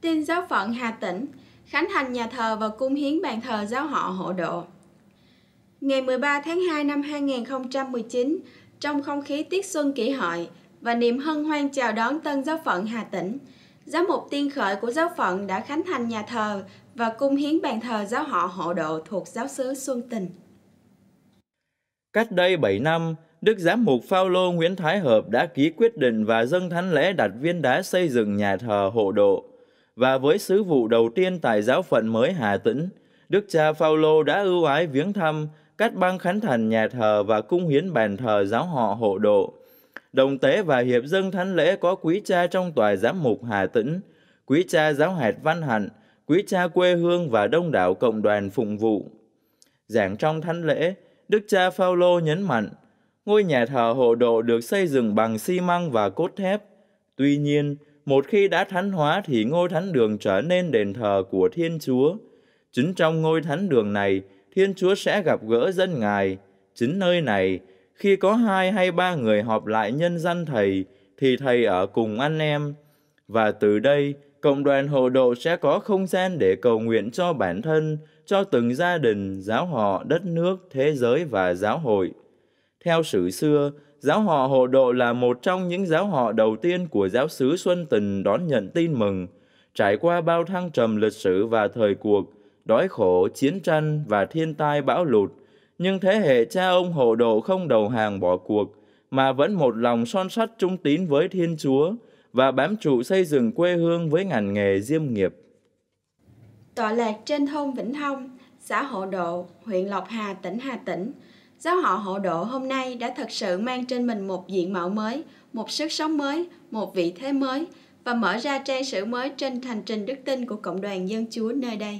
Tin giáo phận Hà Tĩnh, khánh thành nhà thờ và cung hiến bàn thờ giáo họ hộ độ. Ngày 13 tháng 2 năm 2019, trong không khí tiết xuân kỷ hội và niềm hân hoan chào đón tân giáo phận Hà Tĩnh, giám mục tiên khởi của giáo phận đã khánh thành nhà thờ và cung hiến bàn thờ giáo họ hộ độ thuộc giáo xứ Xuân Tình. Cách đây 7 năm, Đức Giám mục Phaolô Nguyễn Thái Hợp đã ký quyết định và dâng thánh lễ đặt viên đá xây dựng nhà thờ hộ độ và với sứ vụ đầu tiên tại giáo phận mới Hà Tĩnh, Đức cha Phaolô đã ưu ái viếng thăm cắt băng khánh thành nhà thờ và cung hiến bàn thờ giáo họ hộ độ. Đồng tế và hiệp dân thánh lễ có quý cha trong tòa giám mục Hà Tĩnh, quý cha giáo hạt Văn Hạnh, quý cha quê hương và đông đảo cộng đoàn phụng vụ. Giảng trong thánh lễ, Đức cha Phaolô nhấn mạnh, ngôi nhà thờ hộ độ được xây dựng bằng xi măng và cốt thép. Tuy nhiên, một khi đã thánh hóa thì ngôi thánh đường trở nên đền thờ của Thiên Chúa. Chính trong ngôi thánh đường này, Thiên Chúa sẽ gặp gỡ dân Ngài. Chính nơi này, khi có hai hay ba người họp lại nhân dân Thầy, thì Thầy ở cùng anh em. Và từ đây, cộng đoàn hộ độ sẽ có không gian để cầu nguyện cho bản thân, cho từng gia đình, giáo họ, đất nước, thế giới và giáo hội. Theo sử xưa, Giáo họ Hồ Độ là một trong những giáo họ đầu tiên của giáo sứ Xuân Tình đón nhận tin mừng. Trải qua bao thăng trầm lịch sử và thời cuộc, đói khổ, chiến tranh và thiên tai bão lụt, nhưng thế hệ cha ông Hồ Độ không đầu hàng bỏ cuộc, mà vẫn một lòng son sắt trung tín với Thiên Chúa và bám trụ xây dựng quê hương với ngành nghề diêm nghiệp. Tọa lạc trên thôn Vĩnh thông xã Hộ Độ, huyện Lộc Hà, tỉnh Hà Tĩnh, Giáo họ hộ độ hôm nay đã thật sự mang trên mình một diện mạo mới, một sức sống mới, một vị thế mới và mở ra trang sử mới trên hành trình đức tin của cộng đoàn dân Chúa nơi đây.